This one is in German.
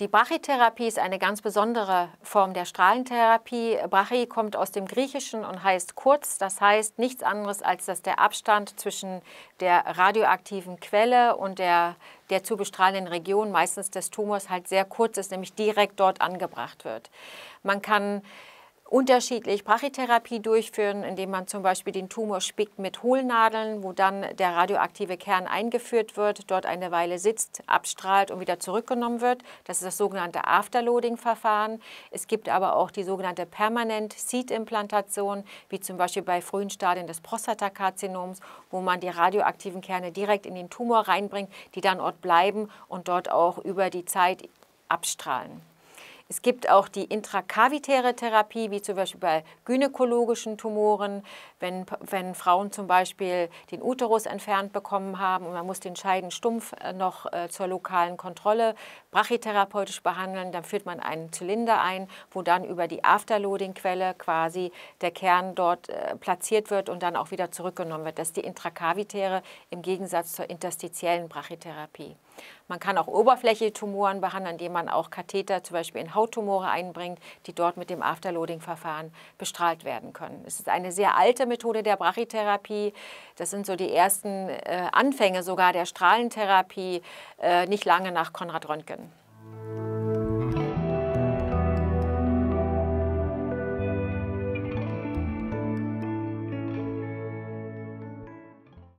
Die Brachytherapie ist eine ganz besondere Form der Strahlentherapie. Brachy kommt aus dem Griechischen und heißt kurz. Das heißt nichts anderes, als dass der Abstand zwischen der radioaktiven Quelle und der, der zu bestrahlenden Region, meistens des Tumors, halt sehr kurz ist, nämlich direkt dort angebracht wird. Man kann unterschiedlich Brachytherapie durchführen, indem man zum Beispiel den Tumor spickt mit Hohlnadeln, wo dann der radioaktive Kern eingeführt wird, dort eine Weile sitzt, abstrahlt und wieder zurückgenommen wird. Das ist das sogenannte Afterloading-Verfahren. Es gibt aber auch die sogenannte Permanent-Seed-Implantation, wie zum Beispiel bei frühen Stadien des Prostatakarzinoms, wo man die radioaktiven Kerne direkt in den Tumor reinbringt, die dann dort bleiben und dort auch über die Zeit abstrahlen. Es gibt auch die intrakavitäre Therapie, wie zum Beispiel bei gynäkologischen Tumoren, wenn, wenn Frauen zum Beispiel den Uterus entfernt bekommen haben und man muss den Scheidenstumpf äh, noch äh, zur lokalen Kontrolle brachytherapeutisch behandeln, dann führt man einen Zylinder ein, wo dann über die Afterloading-Quelle quasi der Kern dort äh, platziert wird und dann auch wieder zurückgenommen wird. Das ist die intrakavitäre im Gegensatz zur interstitiellen Brachytherapie. Man kann auch oberflächliche Tumoren behandeln, indem man auch Katheter zum Beispiel in Hauttumore einbringt, die dort mit dem Afterloading-Verfahren bestrahlt werden können. Es ist eine sehr alte Methode der Brachytherapie. Das sind so die ersten äh, Anfänge sogar der Strahlentherapie, äh, nicht lange nach Konrad Röntgen.